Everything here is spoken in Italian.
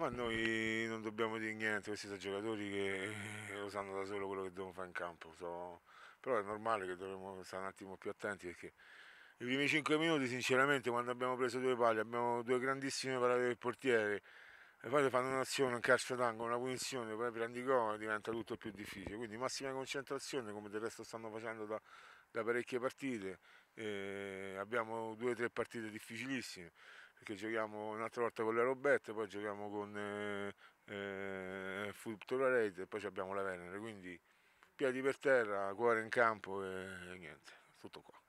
Ma noi non dobbiamo dire niente, questi sono giocatori che eh, lo sanno da solo quello che devono fare in campo. So. Però è normale che dovremmo stare un attimo più attenti perché i primi 5 minuti sinceramente quando abbiamo preso due palle, abbiamo due grandissime parate del portiere e poi fanno un'azione, un calcio d'angolo, una punizione, poi prendi gol e diventa tutto più difficile. Quindi massima concentrazione come del resto stanno facendo da, da parecchie partite. Eh, abbiamo due o tre partite difficilissime perché giochiamo un'altra volta con le robette, poi giochiamo con eh, eh, Futuro Rate e poi abbiamo la Venere, quindi piedi per terra, cuore in campo e, e niente, tutto qua.